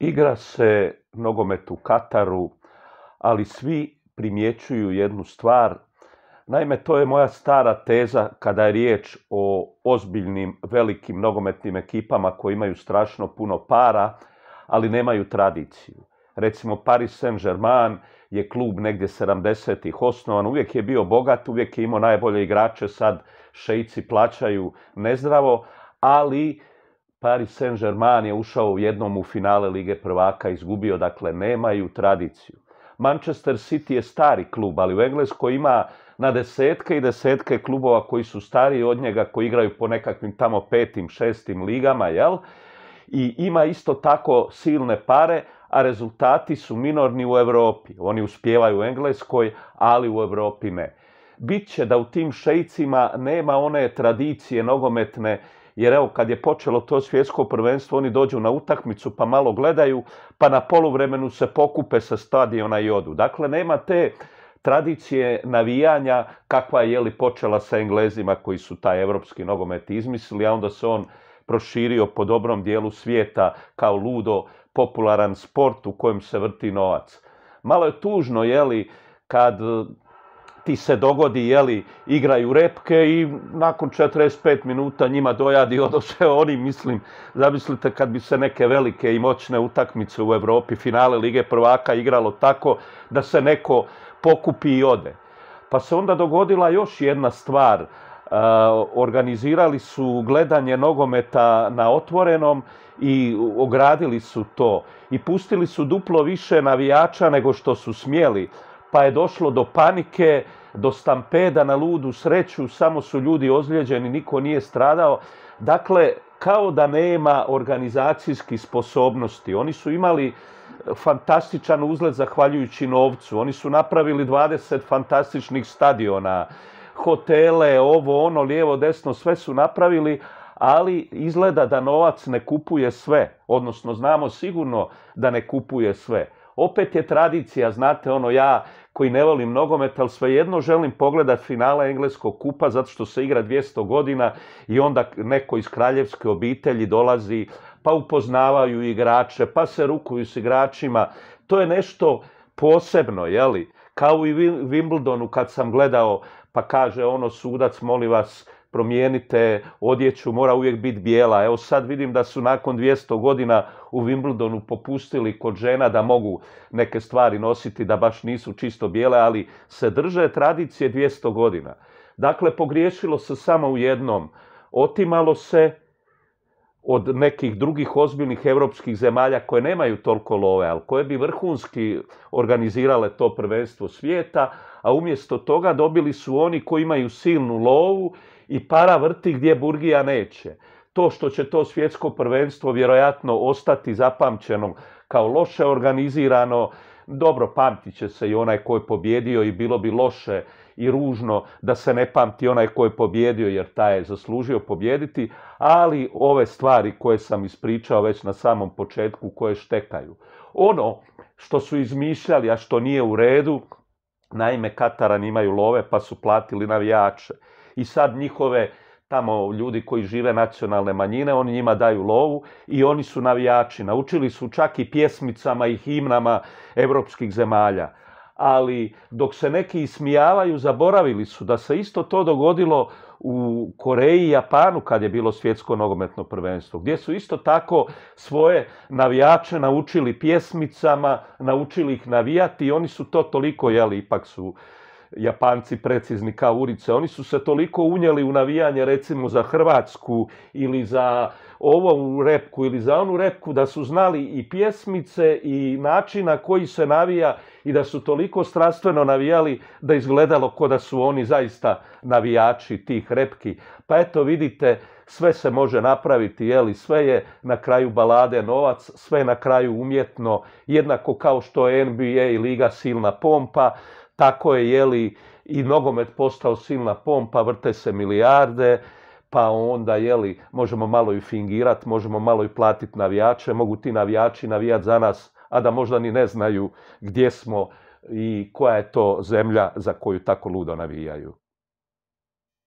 Igra se nogomet u Kataru, ali svi primjećuju jednu stvar. Naime, to je moja stara teza kada je riječ o ozbiljnim, velikim nogometnim ekipama koji imaju strašno puno para, ali nemaju tradiciju. Recimo Paris Saint-Germain je klub negdje 70-ih osnovan, uvijek je bio bogat, uvijek je imao najbolje igrače, sad šeici plaćaju nezdravo, ali Paris Saint-Germain je ušao u jednom u finale Lige prvaka, izgubio, dakle nemaju tradiciju. Manchester City je stari klub, ali u Engleskoj ima na desetke i desetke klubova koji su stariji od njega, koji igraju po nekakvim tamo petim, šestim ligama, jel? I ima isto tako silne pare, a rezultati su minorni u Europi. Oni uspijevaju u Engleskoj, ali u Europi ne. Biće da u tim šejcima nema one tradicije nogometne jer evo, kad je počelo to svjetsko prvenstvo, oni dođu na utakmicu pa malo gledaju, pa na poluvremenu se pokupe sa stadiona i odu. Dakle, nema te tradicije navijanja kakva je li počela sa Englezima koji su taj evropski nogomet izmislili, a onda se on proširio po dobrom dijelu svijeta kao ludo popularan sport u kojem se vrti novac. Malo je tužno, jeli, kad ti se dogodi, jeli, igraju repke i nakon 45 minuta njima dojadi odose oni, mislim, zamislite kad bi se neke velike i moćne utakmice u Europi, finale Lige prvaka igralo tako da se neko pokupi i ode. Pa se onda dogodila još jedna stvar, e, organizirali su gledanje nogometa na otvorenom i ogradili su to i pustili su duplo više navijača nego što su smjeli pa je došlo do panike, do stampeda na ludu sreću, samo su ljudi ozlijeđeni, niko nije stradao. Dakle, kao da nema organizacijskih sposobnosti. Oni su imali e, fantastičan uzlet zahvaljujući novcu. Oni su napravili 20 fantastičnih stadiona, hotele, ovo, ono, lijevo, desno, sve su napravili, ali izgleda da novac ne kupuje sve. Odnosno, znamo sigurno da ne kupuje sve. Opet je tradicija, znate, ono, ja koji ne volim nogomet, ali svejedno želim pogledat finale Engleskog kupa zato što se igra 200 godina i onda neko iz kraljevske obitelji dolazi, pa upoznavaju igrače, pa se rukuju s igračima. To je nešto posebno, jeli? Kao i Wimbledonu kad sam gledao, pa kaže ono sudac, molim vas, promijenite odjeću, mora uvijek biti bijela. Evo sad vidim da su nakon 200 godina u Wimbledonu popustili kod žena da mogu neke stvari nositi da baš nisu čisto bijele, ali se drže tradicije 200 godina. Dakle, pogriješilo se samo u jednom. Otimalo se od nekih drugih ozbiljnih europskih zemalja koje nemaju toliko love, ali koje bi vrhunski organizirale to prvenstvo svijeta, a umjesto toga dobili su oni koji imaju silnu lovu i para vrti gdje Burgija neće. To što će to svjetsko prvenstvo vjerojatno ostati zapamćeno kao loše organizirano, dobro pamtit će se i onaj ko je pobjedio i bilo bi loše i ružno da se ne pamti onaj koji je pobjedio jer taj je zaslužio pobjediti, ali ove stvari koje sam ispričao već na samom početku koje štekaju. Ono što su izmišljali, a što nije u redu, naime Kataran imaju love pa su platili navijače i sad njihove tamo ljudi koji žive nacionalne manjine, oni njima daju lovu i oni su navijači. Naučili su čak i pjesmicama i himnama evropskih zemalja. Ali dok se neki ismijavaju, zaboravili su da se isto to dogodilo u Koreji i Japanu kad je bilo svjetsko nogometno prvenstvo, gdje su isto tako svoje navijače naučili pjesmicama, naučili ih navijati i oni su to toliko, jeli, ipak su Japanci precizni kao urice. Oni su se toliko unijeli u navijanje recimo za Hrvatsku ili za ovu repku ili za onu repku da su znali i pjesmice i načina koji se navija i da su toliko strastveno navijali da izgledalo ko da su oni zaista navijači tih repki. Pa eto vidite, sve se može napraviti, jeli, sve je na kraju balade novac, sve je na kraju umjetno, jednako kao što je NBA i Liga silna pompa, tako je, jeli, i nogomet postao silna pompa, vrte se milijarde, pa onda, jeli, možemo malo i fingirati, možemo malo i platiti navijače, mogu ti navijači navijati za nas, a da možda ni ne znaju gdje smo i koja je to zemlja za koju tako ludo navijaju.